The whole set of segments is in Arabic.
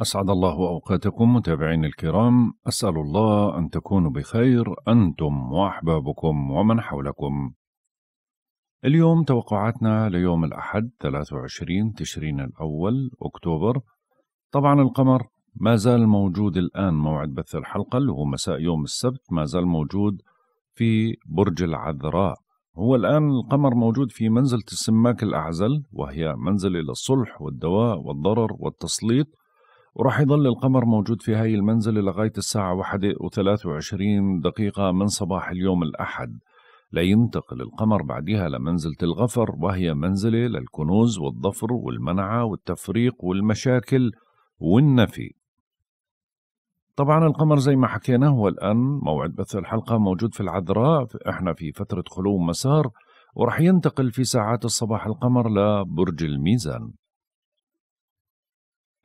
أسعد الله أوقاتكم متابعين الكرام أسأل الله أن تكونوا بخير أنتم وأحبابكم ومن حولكم اليوم توقعاتنا ليوم الأحد 23 تشرين الأول أكتوبر طبعا القمر ما زال موجود الآن موعد بث الحلقة اللي هو مساء يوم السبت ما زال موجود في برج العذراء هو الآن القمر موجود في منزلة السماك الأعزل وهي منزل إلى الصلح والدواء والضرر والتسليط وراح يظل القمر موجود في هاي المنزلة لغاية الساعة واحدة وثلاث وعشرين دقيقة من صباح اليوم الأحد لينتقل القمر بعدها لمنزلة الغفر وهي منزلة للكنوز والظفر والمنعة والتفريق والمشاكل والنفي طبعا القمر زي ما حكينا هو الآن موعد بث الحلقة موجود في العذراء احنا في فترة خلو مسار ورح ينتقل في ساعات الصباح القمر لبرج الميزان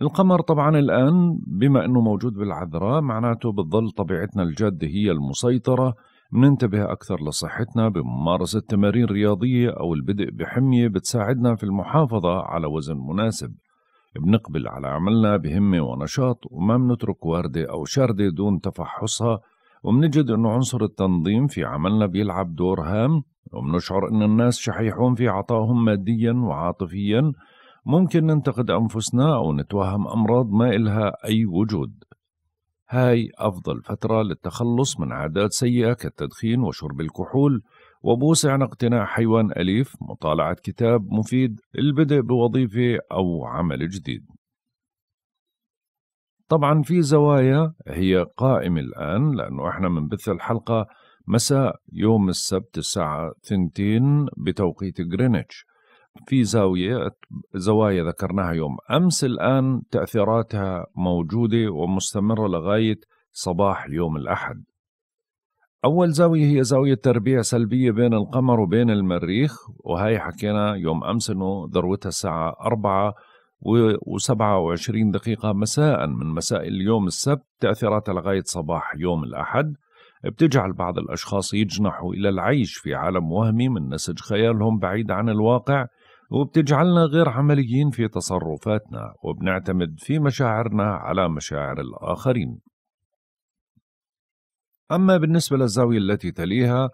القمر طبعا الآن بما أنه موجود بالعذراء معناته بتظل طبيعتنا الجادة هي المسيطرة مننتبه أكثر لصحتنا بممارسة تمارين رياضية أو البدء بحمية بتساعدنا في المحافظة على وزن مناسب بنقبل على عملنا بهمة ونشاط وما بنترك واردة أو شاردة دون تفحصها وبنجد أنه عنصر التنظيم في عملنا بيلعب دور هام وبنشعر أن الناس شحيحون في عطائهم ماديا وعاطفيا ممكن ننتقد أنفسنا أو نتوهم أمراض ما إلها أي وجود هاي أفضل فترة للتخلص من عادات سيئة كالتدخين وشرب الكحول وبوسع عن حيوان أليف مطالعة كتاب مفيد البدء بوظيفة أو عمل جديد طبعا في زوايا هي قائمة الآن لأنه إحنا بنبث الحلقة مساء يوم السبت الساعة ثنتين بتوقيت غرينتش في زاوية زوايا ذكرناها يوم أمس الآن تأثيراتها موجودة ومستمرة لغاية صباح يوم الأحد أول زاوية هي زاوية تربيع سلبية بين القمر وبين المريخ وهي حكينا يوم أمس أنه ذروتها الساعة أربعة و27 دقيقة مساء من مساء اليوم السبت تأثيراتها لغاية صباح يوم الأحد بتجعل بعض الأشخاص يجنحوا إلى العيش في عالم وهمي من نسج خيالهم بعيد عن الواقع وبتجعلنا غير عمليين في تصرفاتنا وبنعتمد في مشاعرنا على مشاعر الآخرين أما بالنسبة للزاوية التي تليها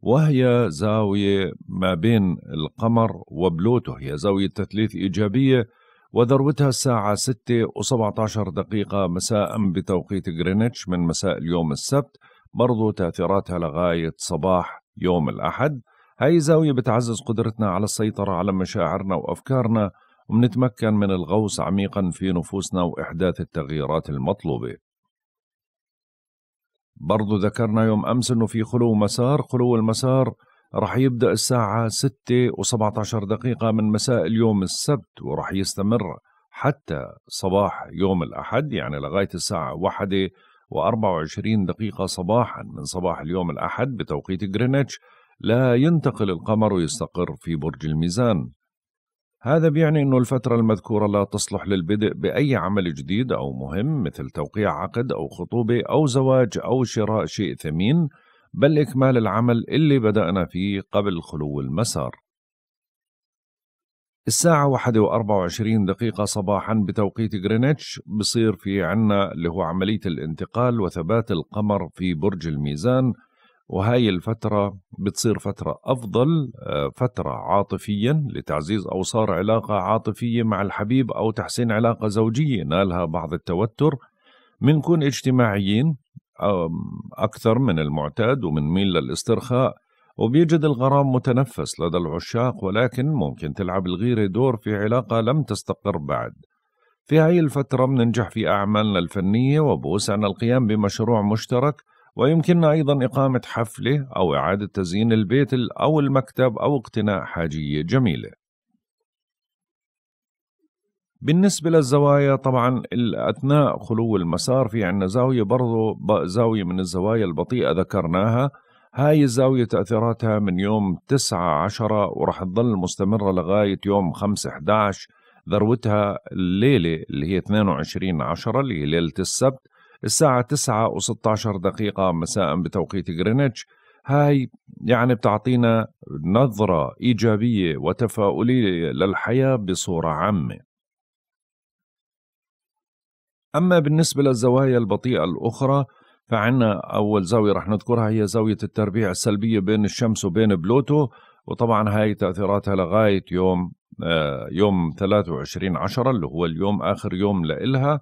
وهي زاوية ما بين القمر وبلوتو هي زاوية تثليث إيجابية وذروتها الساعة 6 و17 دقيقة مساء بتوقيت غرينتش من مساء اليوم السبت برضو تأثيراتها لغاية صباح يوم الأحد هاي زاوية بتعزز قدرتنا على السيطرة على مشاعرنا وأفكارنا ومنتمكن من الغوص عميقا في نفوسنا وإحداث التغييرات المطلوبة برضو ذكرنا يوم أمس أنه في خلو مسار خلو المسار رح يبدأ الساعة 6 و17 دقيقة من مساء اليوم السبت ورح يستمر حتى صباح يوم الأحد يعني لغاية الساعة 1 و24 دقيقة صباحا من صباح اليوم الأحد بتوقيت جرينتش لا ينتقل القمر ويستقر في برج الميزان هذا بيعني أن الفترة المذكورة لا تصلح للبدء بأي عمل جديد أو مهم مثل توقيع عقد أو خطوبة أو زواج أو شراء شيء ثمين بل إكمال العمل اللي بدأنا فيه قبل خلو المسار الساعة واحدة دقيقة صباحا بتوقيت غرينتش بصير في عنا اللي هو عملية الانتقال وثبات القمر في برج الميزان وهاي الفترة بتصير فترة أفضل آه، فترة عاطفيا لتعزيز أوصار علاقة عاطفية مع الحبيب أو تحسين علاقة زوجية نالها بعض التوتر منكون اجتماعيين أكثر من المعتاد ميل للاسترخاء وبيجد الغرام متنفس لدى العشاق ولكن ممكن تلعب الغيرة دور في علاقة لم تستقر بعد في هاي الفترة بننجح في أعمالنا الفنية وبوسعنا القيام بمشروع مشترك ويمكننا أيضا إقامة حفلة أو إعادة تزيين البيت أو المكتب أو اقتناء حاجية جميلة بالنسبة للزوايا طبعا أثناء خلو المسار في عندنا زاوية برضو زاوية من الزوايا البطيئة ذكرناها هاي الزاوية تأثيراتها من يوم 9 10 ورح تظل مستمرة لغاية يوم 5 11 ذروتها الليلة اللي هي 22 10 اللي هي ليلة السبت الساعة تسعة وستة عشر دقيقة مساء بتوقيت غرينتش هاي يعني بتعطينا نظرة إيجابية وتفاؤلية للحياة بصورة عامة أما بالنسبة للزوايا البطيئة الأخرى فعنا أول زاوية رح نذكرها هي زاوية التربيع السلبية بين الشمس وبين بلوتو وطبعا هاي تأثيراتها لغاية يوم آه يوم 23 عشرة اللي هو اليوم آخر يوم لإلها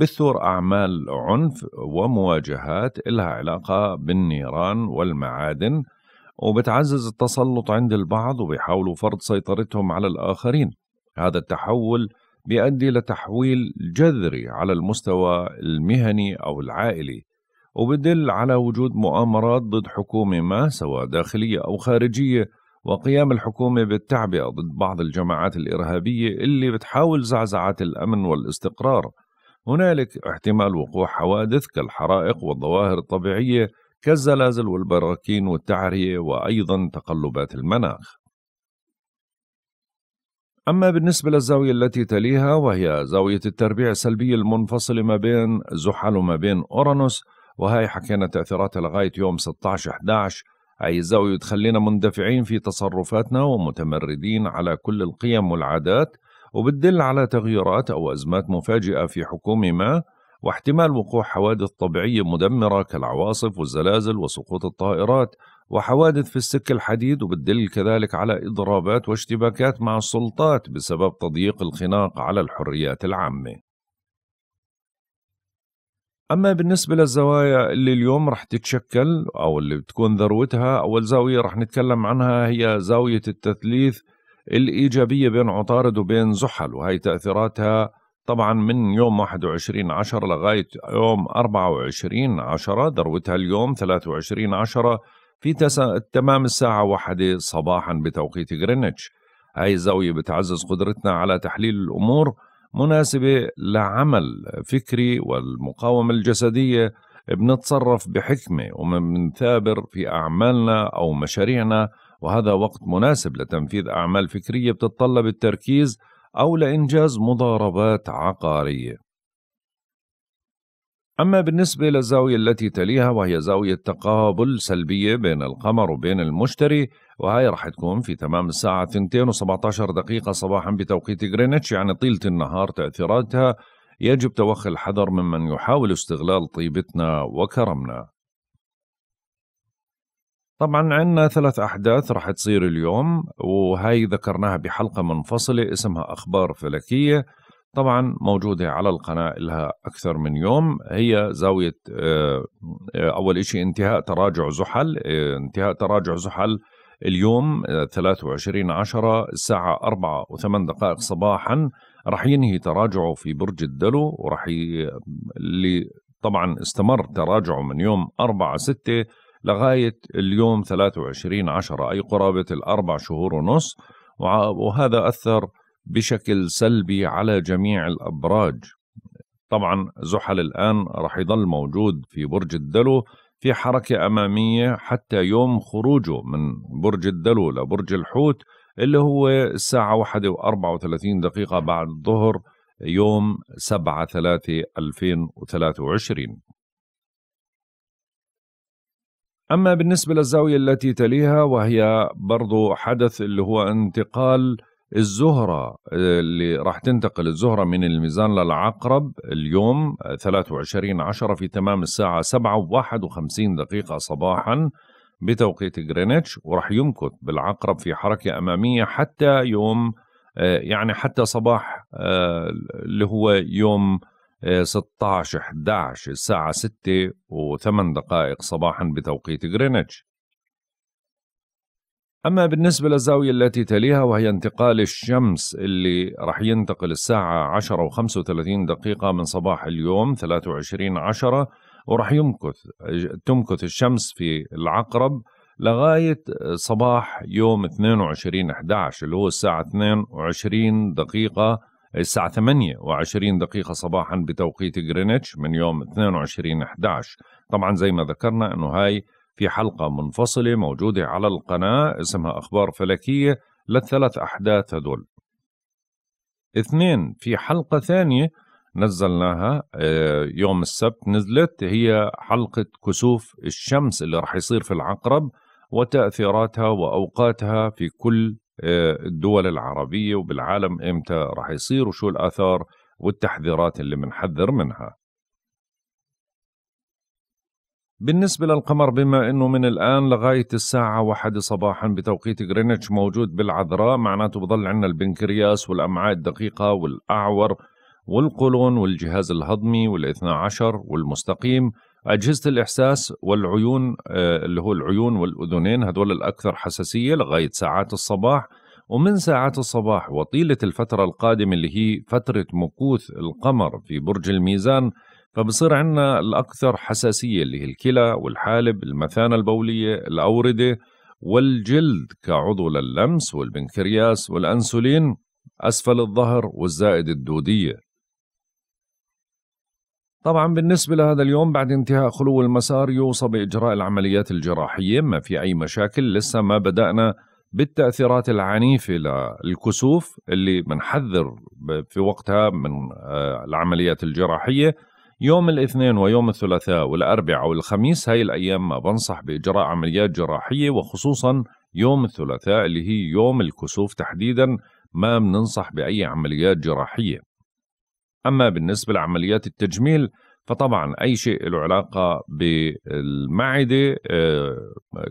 بثور أعمال عنف ومواجهات إلها علاقة بالنيران والمعادن وبتعزز التسلط عند البعض وبيحاولوا فرض سيطرتهم على الآخرين هذا التحول بيؤدي لتحويل جذري على المستوى المهني أو العائلي وبدل على وجود مؤامرات ضد حكومة ما سواء داخلية أو خارجية وقيام الحكومة بالتعبئة ضد بعض الجماعات الإرهابية اللي بتحاول زعزعة الأمن والاستقرار هنالك احتمال وقوع حوادث كالحرائق والظواهر الطبيعية كالزلازل والبراكين والتعرية وأيضا تقلبات المناخ أما بالنسبة للزاوية التي تليها وهي زاوية التربيع السلبي المنفصلة ما بين زحل وما بين أورانوس وهي حكينا تأثيراتها لغاية يوم 16-11 أي زاوية تخلينا مندفعين في تصرفاتنا ومتمردين على كل القيم والعادات وبتدل على تغييرات أو أزمات مفاجئة في حكومة ما واحتمال وقوع حوادث طبيعية مدمرة كالعواصف والزلازل وسقوط الطائرات وحوادث في السك الحديد وبتدل كذلك على إضرابات واشتباكات مع السلطات بسبب تضييق الخناق على الحريات العامة أما بالنسبة للزوايا اللي اليوم رح تتشكل أو اللي بتكون ذروتها أول زاوية رح نتكلم عنها هي زاوية التثليث الإيجابية بين عطارد وبين زحل وهي تأثيراتها طبعا من يوم 21 عشرة لغاية يوم 24 عشرة ذروتها اليوم 23 عشرة في تسا... تمام الساعة واحدة صباحا بتوقيت غرينتش هاي الزاوية بتعزز قدرتنا على تحليل الأمور مناسبة لعمل فكري والمقاومة الجسدية بنتصرف بحكمة ومن ثابر في أعمالنا أو مشاريعنا وهذا وقت مناسب لتنفيذ أعمال فكرية بتتطلب التركيز أو لإنجاز مضاربات عقارية أما بالنسبة للزاوية التي تليها وهي زاوية تقابل سلبية بين القمر وبين المشتري وهي رح تكون في تمام الساعة 2 و17 دقيقة صباحا بتوقيت غرينتش يعني طيلة النهار تأثيراتها يجب توخي الحذر ممن يحاول استغلال طيبتنا وكرمنا طبعا عندنا ثلاث أحداث راح تصير اليوم وهي ذكرناها بحلقة منفصلة اسمها أخبار فلكية طبعا موجودة على القناة لها أكثر من يوم هي زاوية آه، أول شيء انتهاء تراجع زحل آه، انتهاء تراجع زحل اليوم 23 آه، 10 الساعة 4 و8 دقائق صباحا رح ينهي تراجعه في برج الدلو ورح ي... اللي طبعا استمر تراجعه من يوم 4 6 لغاية اليوم 23 عشرة أي قرابة الأربع شهور ونص وهذا أثر بشكل سلبي على جميع الأبراج طبعا زحل الآن رح يضل موجود في برج الدلو في حركة أمامية حتى يوم خروجه من برج الدلو لبرج الحوت اللي هو الساعة واحدة وأربعة وثلاثين دقيقة بعد الظهر يوم سبعة ثلاثة 2023 أما بالنسبة للزاوية التي تليها وهي برضو حدث اللي هو انتقال الزهرة آه، اللي راح تنتقل الزهرة من الميزان للعقرب اليوم 23 آه، عشرة في تمام الساعة 7 و 51 دقيقة صباحا بتوقيت غرينتش وراح يمكث بالعقرب في حركة أمامية حتى يوم آه، يعني حتى صباح اللي هو يوم 16 11 الساعة 6 و8 دقائق صباحا بتوقيت غرينتش أما بالنسبة للزاوية التي تليها وهي انتقال الشمس اللي راح ينتقل الساعة 10 و35 دقيقة من صباح اليوم 23 10 وراح يمكث تمكث الشمس في العقرب لغاية صباح يوم 22 11 اللي هو الساعة 22 دقيقة الساعة 28 دقيقة صباحا بتوقيت جرينتش من يوم 22 11 طبعا زي ما ذكرنا أنه هاي في حلقة منفصلة موجودة على القناة اسمها أخبار فلكية للثلاث أحداث هدول اثنين في حلقة ثانية نزلناها آه، يوم السبت نزلت هي حلقة كسوف الشمس اللي رح يصير في العقرب وتأثيراتها وأوقاتها في كل آه، الدول العربية وبالعالم إمتى راح يصير وشو الآثار والتحذيرات اللي بنحذر منها بالنسبة للقمر بما أنه من الآن لغاية الساعة واحد صباحا بتوقيت غرينتش موجود بالعذراء معناته بضل عندنا البنكرياس والأمعاء الدقيقة والأعور والقولون والجهاز الهضمي والاثنى عشر والمستقيم أجهزة الإحساس والعيون آه، اللي هو العيون والأذنين هذول الأكثر حساسية لغاية ساعات الصباح ومن ساعات الصباح وطيلة الفترة القادمة اللي هي فترة مكوث القمر في برج الميزان فبصير عندنا الأكثر حساسية اللي هي الكلى والحالب المثانة البولية الأوردة والجلد كعضو للمس والبنكرياس والأنسولين أسفل الظهر والزائد الدودية طبعا بالنسبة لهذا اليوم بعد انتهاء خلو المسار يوصى بإجراء العمليات الجراحية ما في أي مشاكل لسه ما بدأنا بالتأثيرات العنيفة للكسوف اللي بنحذر في وقتها من آه، العمليات الجراحية يوم الاثنين ويوم الثلاثاء والأربعاء والخميس هاي الأيام ما بنصح بإجراء عمليات جراحية وخصوصا يوم الثلاثاء اللي هي يوم الكسوف تحديدا ما بننصح بأي عمليات جراحية أما بالنسبة لعمليات التجميل فطبعا أي شيء له علاقة بالمعدة آه،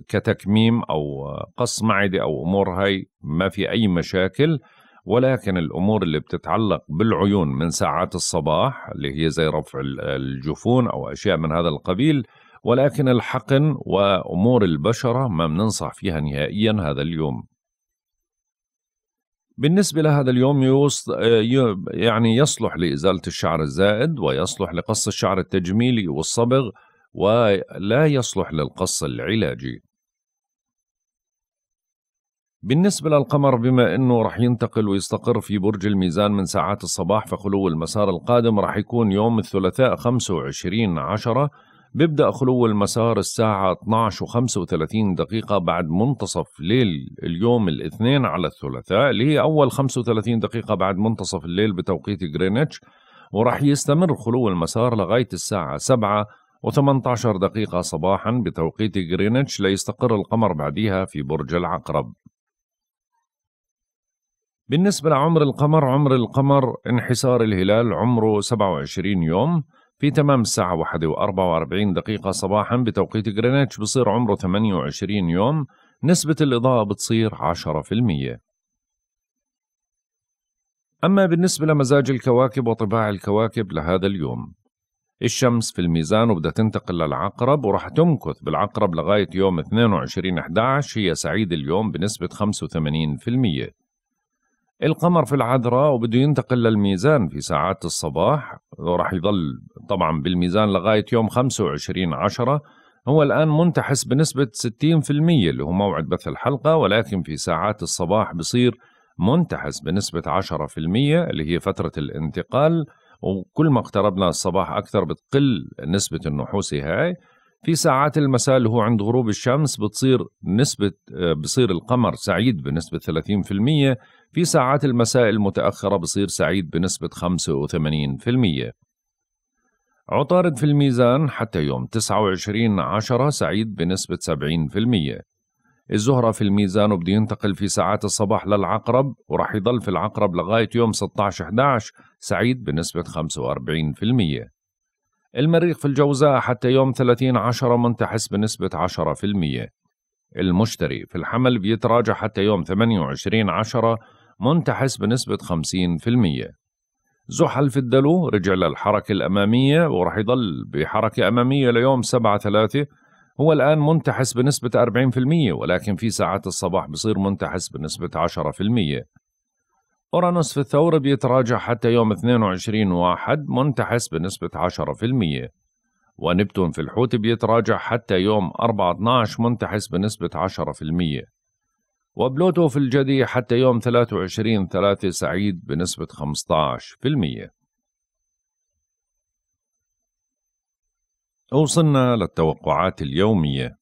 كتكميم أو قص معدة أو أمور هاي ما في أي مشاكل ولكن الأمور اللي بتتعلق بالعيون من ساعات الصباح اللي هي زي رفع الجفون أو أشياء من هذا القبيل ولكن الحقن وأمور البشرة ما بننصح فيها نهائيا هذا اليوم بالنسبة لهذا اليوم يوص آه، يعني يصلح لإزالة الشعر الزائد ويصلح لقص الشعر التجميلي والصبغ ولا يصلح للقص العلاجي بالنسبة للقمر بما أنه رح ينتقل ويستقر في برج الميزان من ساعات الصباح فخلو المسار القادم رح يكون يوم الثلاثاء 25 عشرة بيبدأ خلو المسار الساعة 12 و35 دقيقة بعد منتصف ليل اليوم الاثنين على الثلاثاء اللي هي أول 35 دقيقة بعد منتصف الليل بتوقيت جرينتش وراح يستمر خلو المسار لغاية الساعة 7 و18 دقيقة صباحا بتوقيت جرينتش ليستقر القمر بعدها في برج العقرب بالنسبة لعمر القمر عمر القمر انحسار الهلال عمره 27 يوم في تمام الساعة 1 و44 دقيقة صباحا بتوقيت جرينتش بصير عمره 28 يوم نسبة الإضاءة بتصير 10% أما بالنسبة لمزاج الكواكب وطباع الكواكب لهذا اليوم الشمس في الميزان وبدها تنتقل للعقرب ورح تمكث بالعقرب لغاية يوم 22 11 هي سعيد اليوم بنسبة 85% القمر في العذراء وبده ينتقل للميزان في ساعات الصباح وراح يضل طبعا بالميزان لغاية يوم 25 عشرة هو الآن منتحس بنسبة 60% اللي هو موعد بث الحلقة ولكن في ساعات الصباح بصير منتحس بنسبة 10% اللي هي فترة الانتقال وكل ما اقتربنا الصباح أكثر بتقل نسبة النحوس هاي في ساعات المساء اللي هو عند غروب الشمس بتصير نسبة آه، بصير القمر سعيد بنسبة 30% في ساعات المساء المتأخرة بصير سعيد بنسبة 85% عطارد في الميزان حتى يوم 29 عشرة سعيد بنسبة 70% الزهرة في الميزان وبده ينتقل في ساعات الصباح للعقرب ورح يضل في العقرب لغاية يوم 16 11 سعيد بنسبة 45% المريخ في الجوزاء حتى يوم 30 عشرة منتحس بنسبة 10% المشتري في الحمل بيتراجع حتى يوم 28 عشرة منتحس بنسبة 50% زحل في الدلو رجع للحركة الأمامية وراح يضل بحركة أمامية ليوم 7 3 هو الآن منتحس بنسبة 40% ولكن في ساعات الصباح بصير منتحس بنسبة المية أورانوس في الثور بيتراجع حتى يوم 22 واحد منتحس بنسبة 10% ونبتون في الحوت بيتراجع حتى يوم 14 منتحس بنسبة 10% وبلوتو في الجدي حتى يوم 23 3 سعيد بنسبة 15% وصلنا للتوقعات اليومية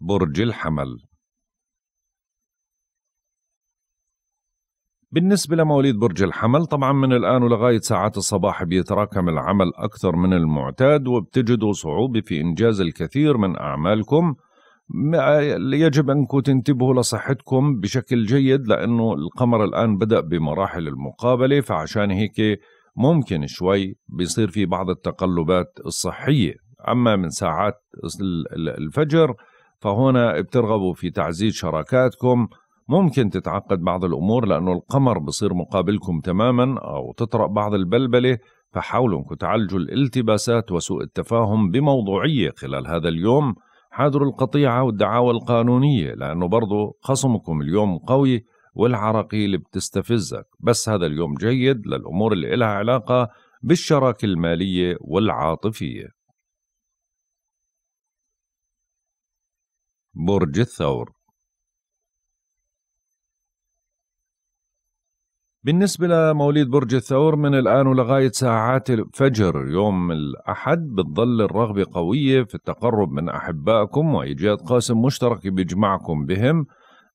برج الحمل بالنسبة لمواليد برج الحمل طبعا من الآن ولغاية ساعات الصباح بيتراكم العمل أكثر من المعتاد وبتجدوا صعوبة في إنجاز الكثير من أعمالكم يجب أنكم تنتبهوا لصحتكم بشكل جيد لأنه القمر الآن بدأ بمراحل المقابلة فعشان هيك ممكن شوي بيصير في بعض التقلبات الصحية أما من ساعات الفجر فهنا بترغبوا في تعزيز شراكاتكم ممكن تتعقد بعض الأمور لأنه القمر بصير مقابلكم تماما أو تطرأ بعض البلبلة فحاولوا أنكم تعالجوا الالتباسات وسوء التفاهم بموضوعية خلال هذا اليوم حاذروا القطيعة والدعاوى القانونية لأنه برضو خصمكم اليوم قوي والعراقيل بتستفزك بس هذا اليوم جيد للأمور اللي لها علاقة بالشراكة المالية والعاطفية برج الثور بالنسبة لمواليد برج الثور من الآن ولغاية ساعات الفجر يوم الأحد بتظل الرغبة قوية في التقرب من أحبائكم وإيجاد قاسم مشترك بيجمعكم بهم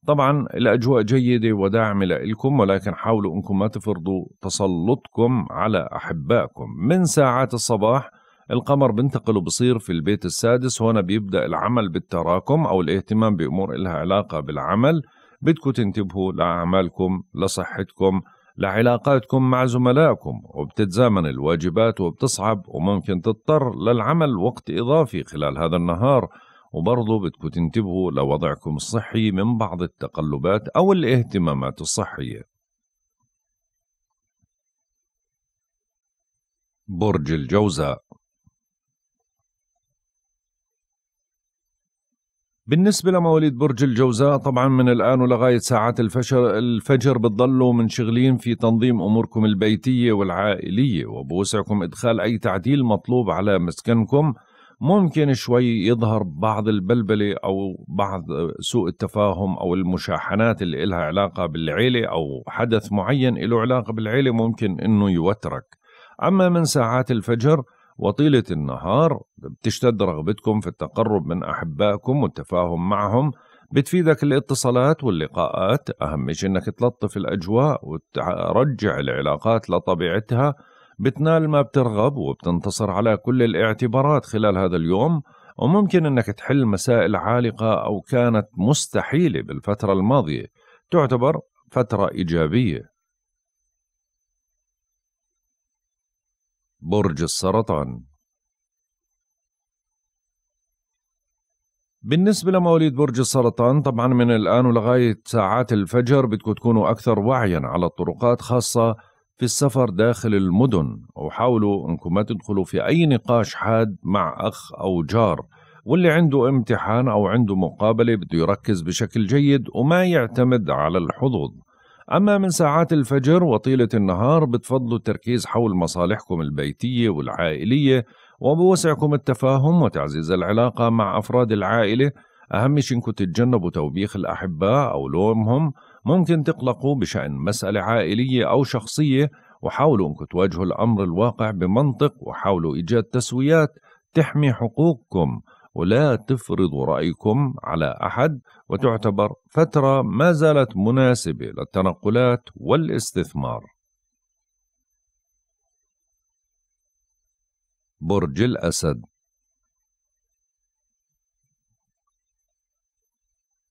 طبعا الأجواء جيدة وداعمة لإلكم ولكن حاولوا أنكم ما تفرضوا تسلطكم على أحبائكم من ساعات الصباح القمر بنتقل وبصير في البيت السادس هنا بيبدأ العمل بالتراكم أو الاهتمام بأمور إلها علاقة بالعمل بدكم تنتبهوا لأعمالكم لصحتكم لعلاقاتكم مع زملائكم وبتتزامن الواجبات وبتصعب وممكن تضطر للعمل وقت إضافي خلال هذا النهار وبرضه بدكم تنتبهوا لوضعكم الصحي من بعض التقلبات أو الاهتمامات الصحية برج الجوزاء بالنسبة لمواليد برج الجوزاء طبعا من الآن ولغاية ساعات الفجر الفجر بتضلوا منشغلين في تنظيم أموركم البيتية والعائلية وبوسعكم إدخال أي تعديل مطلوب على مسكنكم ممكن شوي يظهر بعض البلبلة أو بعض سوء التفاهم أو المشاحنات اللي إلها علاقة بالعيلة أو حدث معين له علاقة بالعيلة ممكن أنه يوترك أما من ساعات الفجر وطيلة النهار بتشتد رغبتكم في التقرب من أحبائكم والتفاهم معهم بتفيدك الاتصالات واللقاءات أهم شيء إنك تلطف الأجواء وترجع العلاقات لطبيعتها بتنال ما بترغب وبتنتصر على كل الاعتبارات خلال هذا اليوم وممكن إنك تحل مسائل عالقة أو كانت مستحيلة بالفترة الماضية تعتبر فترة إيجابية برج السرطان بالنسبة لمواليد برج السرطان طبعا من الآن ولغاية ساعات الفجر بدكم تكونوا أكثر وعيا على الطرقات خاصة في السفر داخل المدن وحاولوا أنكم ما تدخلوا في أي نقاش حاد مع أخ أو جار واللي عنده امتحان أو عنده مقابلة بده يركز بشكل جيد وما يعتمد على الحظوظ أما من ساعات الفجر وطيلة النهار بتفضلوا التركيز حول مصالحكم البيتية والعائلية وبوسعكم التفاهم وتعزيز العلاقة مع أفراد العائلة أهم شيء إنكم تتجنبوا توبيخ الأحباء أو لومهم ممكن تقلقوا بشأن مسألة عائلية أو شخصية وحاولوا إنكم تواجهوا الأمر الواقع بمنطق وحاولوا إيجاد تسويات تحمي حقوقكم ولا تفرضوا رأيكم على أحد وتعتبر فترة ما زالت مناسبة للتنقلات والاستثمار برج الأسد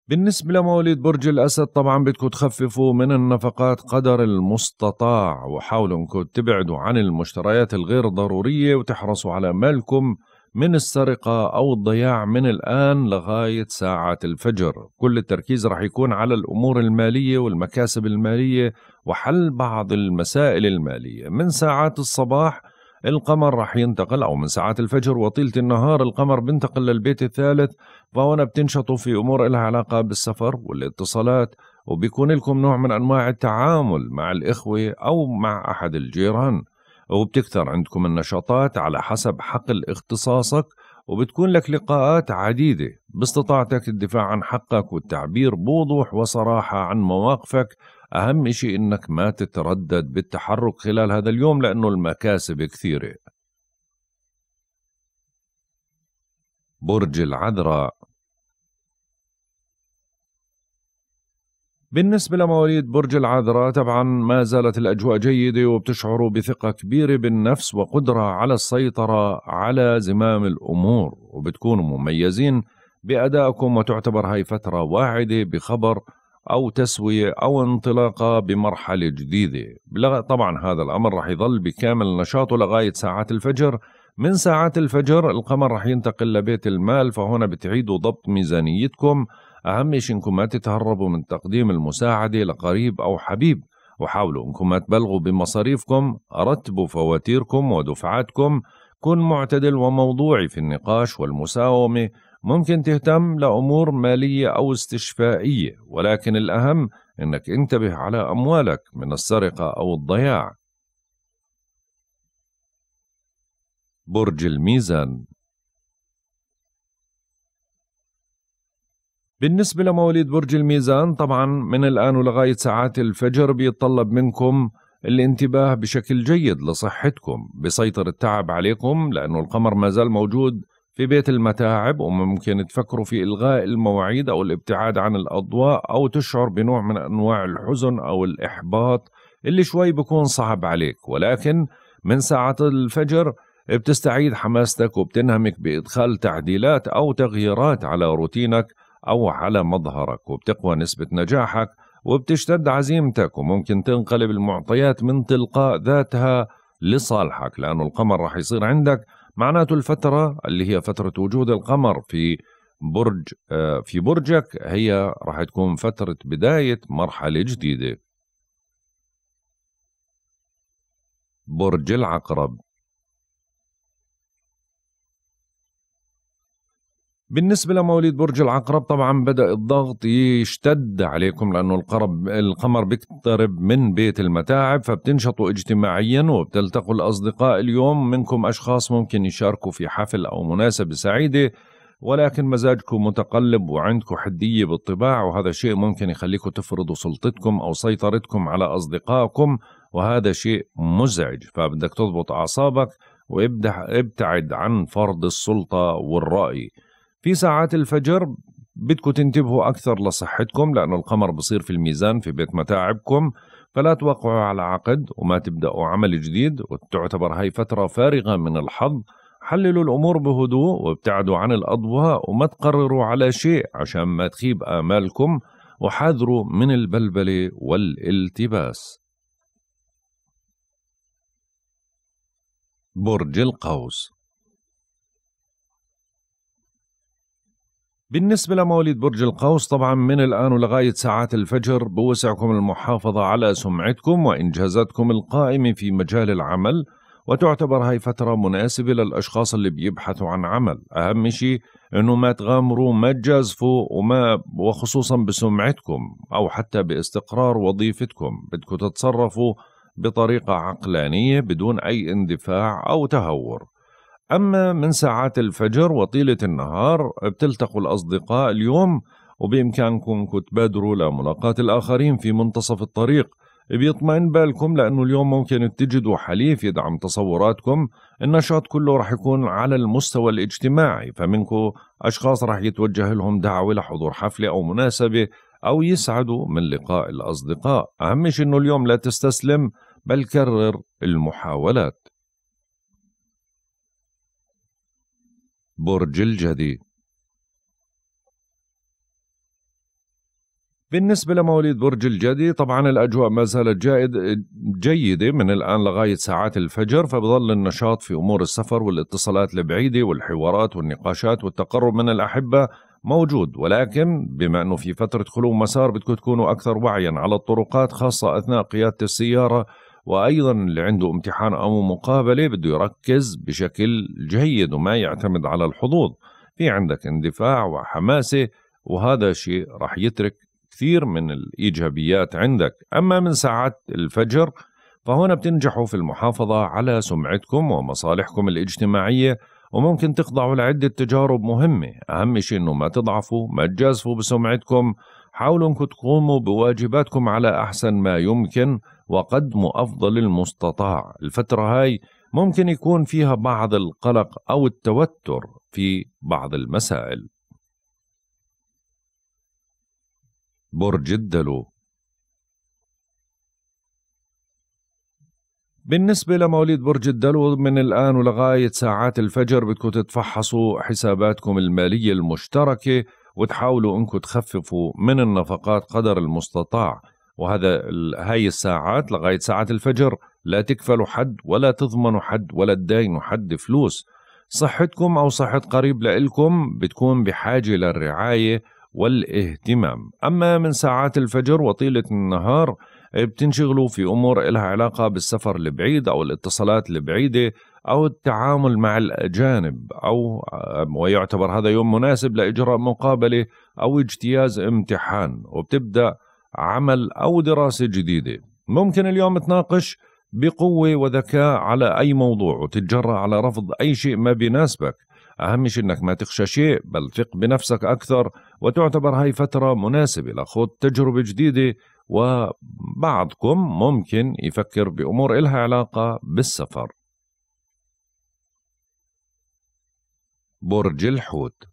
بالنسبة لمواليد برج الأسد طبعا بدكم تخففوا من النفقات قدر المستطاع وحاولوا انكم تبعدوا عن المشتريات الغير ضرورية وتحرصوا على مالكم من السرقة أو الضياع من الآن لغاية ساعة الفجر كل التركيز رح يكون على الأمور المالية والمكاسب المالية وحل بعض المسائل المالية من ساعات الصباح القمر رح ينتقل أو من ساعات الفجر وطيلة النهار القمر بينتقل للبيت الثالث فهنا بتنشطوا في أمور لها علاقة بالسفر والاتصالات وبيكون لكم نوع من أنواع التعامل مع الإخوة أو مع أحد الجيران وبتكثر عندكم النشاطات على حسب حقل اختصاصك وبتكون لك لقاءات عديدة باستطاعتك الدفاع عن حقك والتعبير بوضوح وصراحة عن مواقفك أهم شيء إنك ما تتردد بالتحرك خلال هذا اليوم لأنه المكاسب كثيرة برج العذراء بالنسبة لمواليد برج العذراء طبعا ما زالت الأجواء جيدة وبتشعروا بثقة كبيرة بالنفس وقدرة على السيطرة على زمام الأمور وبتكونوا مميزين بأدائكم وتعتبر هاي فترة واعدة بخبر أو تسوية أو انطلاقة بمرحلة جديدة طبعا هذا الأمر رح يظل بكامل نشاطه لغاية ساعات الفجر من ساعات الفجر القمر رح ينتقل لبيت المال فهنا بتعيدوا ضبط ميزانيتكم أهم شيء إنكم ما تتهربوا من تقديم المساعدة لقريب أو حبيب وحاولوا إنكم ما تبلغوا بمصاريفكم رتبوا فواتيركم ودفعاتكم كن معتدل وموضوعي في النقاش والمساومة ممكن تهتم لأمور مالية أو استشفائية ولكن الأهم إنك انتبه على أموالك من السرقة أو الضياع برج الميزان بالنسبة لمواليد برج الميزان طبعا من الآن ولغاية ساعات الفجر بيتطلب منكم الانتباه بشكل جيد لصحتكم بسيطر التعب عليكم لأنه القمر ما زال موجود في بيت المتاعب وممكن تفكروا في إلغاء المواعيد أو الابتعاد عن الأضواء أو تشعر بنوع من أنواع الحزن أو الإحباط اللي شوي بكون صعب عليك ولكن من ساعة الفجر بتستعيد حماستك وبتنهمك بإدخال تعديلات أو تغييرات على روتينك أو على مظهرك وبتقوى نسبة نجاحك وبتشتد عزيمتك وممكن تنقلب المعطيات من تلقاء ذاتها لصالحك لأنه القمر راح يصير عندك معناته الفترة اللي هي فترة وجود القمر في برج آه، في برجك هي راح تكون فترة بداية مرحلة جديدة برج العقرب بالنسبة لمواليد برج العقرب طبعا بدأ الضغط يشتد عليكم لأنه القرب القمر بيقترب من بيت المتاعب فبتنشطوا اجتماعيا وبتلتقوا الأصدقاء اليوم منكم أشخاص ممكن يشاركوا في حفل أو مناسبة سعيدة ولكن مزاجكم متقلب وعندكم حدية بالطباع وهذا شيء ممكن يخليكم تفرضوا سلطتكم أو سيطرتكم على أصدقائكم وهذا شيء مزعج فبدك تضبط أعصابك وابتعد عن فرض السلطة والرأي في ساعات الفجر بدكم تنتبهوا أكثر لصحتكم لأنه القمر بصير في الميزان في بيت متاعبكم فلا توقعوا على عقد وما تبدأوا عمل جديد وتعتبر هاي فترة فارغة من الحظ حللوا الأمور بهدوء وابتعدوا عن الأضواء وما تقرروا على شيء عشان ما تخيب آمالكم وحذروا من البلبلة والالتباس برج القوس بالنسبة لمواليد برج القوس طبعا من الآن ولغاية ساعات الفجر بوسعكم المحافظة على سمعتكم وإنجازاتكم القائمة في مجال العمل وتعتبر هاي فترة مناسبة للأشخاص اللي بيبحثوا عن عمل أهم شيء أنه ما تغامروا ما تجازفوا وما وخصوصا بسمعتكم أو حتى باستقرار وظيفتكم بدكم تتصرفوا بطريقة عقلانية بدون أي اندفاع أو تهور أما من ساعات الفجر وطيلة النهار بتلتقوا الأصدقاء اليوم وبإمكانكم تبادروا لملاقاة الآخرين في منتصف الطريق بيطمئن بالكم لأنه اليوم ممكن تجدوا حليف يدعم تصوراتكم النشاط كله رح يكون على المستوى الاجتماعي فمنكم أشخاص رح يتوجه لهم دعوة لحضور حفلة أو مناسبة أو يسعدوا من لقاء الأصدقاء أهم شيء أنه اليوم لا تستسلم بل كرر المحاولات برج الجدي بالنسبة لمواليد برج الجدي طبعا الأجواء ما زالت جائد جيدة من الآن لغاية ساعات الفجر فبظل النشاط في أمور السفر والاتصالات البعيدة والحوارات والنقاشات والتقرب من الأحبة موجود ولكن بما أنه في فترة خلو مسار بدكم تكونوا أكثر وعيا على الطرقات خاصة أثناء قيادة السيارة وأيضا اللي عنده امتحان أو مقابلة بده يركز بشكل جيد وما يعتمد على الحظوظ في عندك اندفاع وحماسة وهذا شيء راح يترك كثير من الإيجابيات عندك أما من ساعات الفجر فهنا بتنجحوا في المحافظة على سمعتكم ومصالحكم الاجتماعية وممكن تخضعوا لعدة تجارب مهمة أهم شيء أنه ما تضعفوا ما تجازفوا بسمعتكم حاولوا انكم تقوموا بواجباتكم على احسن ما يمكن وقدموا افضل المستطاع الفتره هاي ممكن يكون فيها بعض القلق او التوتر في بعض المسائل برج الدلو بالنسبة لمواليد برج الدلو من الآن ولغاية ساعات الفجر بدكم تتفحصوا حساباتكم المالية المشتركة وتحاولوا انكم تخففوا من النفقات قدر المستطاع وهذا هاي الساعات لغايه ساعه الفجر لا تكفلوا حد ولا تضمنوا حد ولا تداينوا حد فلوس صحتكم او صحه قريب لإلكم بتكون بحاجه للرعايه والاهتمام اما من ساعات الفجر وطيله النهار بتنشغلوا في امور لها علاقه بالسفر البعيد او الاتصالات البعيده او التعامل مع الاجانب او آه، ويعتبر هذا يوم مناسب لاجراء مقابله او اجتياز امتحان وبتبدا عمل او دراسه جديده ممكن اليوم تناقش بقوه وذكاء على اي موضوع وتتجرأ على رفض اي شيء ما بيناسبك اهم شيء انك ما تخشى شيء بل ثق بنفسك اكثر وتعتبر هاي فتره مناسبه لخوض تجربه جديده وبعضكم ممكن يفكر بامور إلها علاقه بالسفر برج الحوت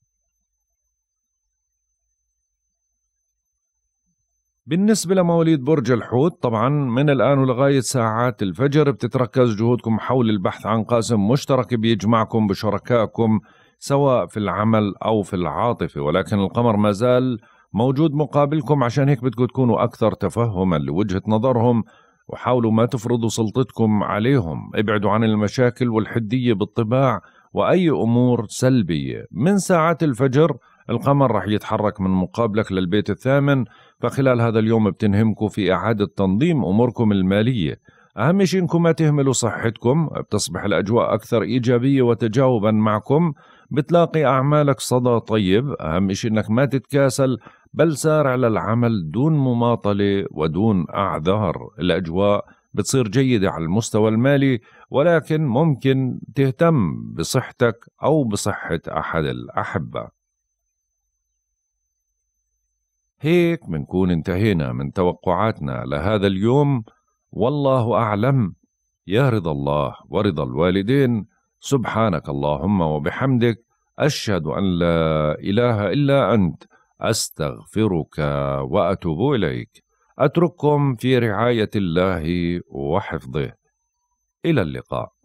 بالنسبة لمواليد برج الحوت طبعا من الآن ولغاية ساعات الفجر بتتركز جهودكم حول البحث عن قاسم مشترك بيجمعكم بشركائكم سواء في العمل أو في العاطفة ولكن القمر ما زال موجود مقابلكم عشان هيك بدكم تكونوا أكثر تفهما لوجهة نظرهم وحاولوا ما تفرضوا سلطتكم عليهم ابعدوا عن المشاكل والحدية بالطباع واي امور سلبيه من ساعات الفجر القمر رح يتحرك من مقابلك للبيت الثامن فخلال هذا اليوم بتنهمكم في اعاده تنظيم اموركم الماليه اهم شيء انكم ما تهملوا صحتكم بتصبح الاجواء اكثر ايجابيه وتجاوبا معكم بتلاقي اعمالك صدى طيب اهم شيء انك ما تتكاسل بل سارع للعمل دون مماطله ودون اعذار الاجواء بتصير جيده على المستوى المالي ولكن ممكن تهتم بصحتك أو بصحة أحد الأحبة هيك منكون انتهينا من توقعاتنا لهذا اليوم والله أعلم يا رضا الله ورضا الوالدين سبحانك اللهم وبحمدك أشهد أن لا إله إلا أنت أستغفرك وأتوب إليك أترككم في رعاية الله وحفظه إلى اللقاء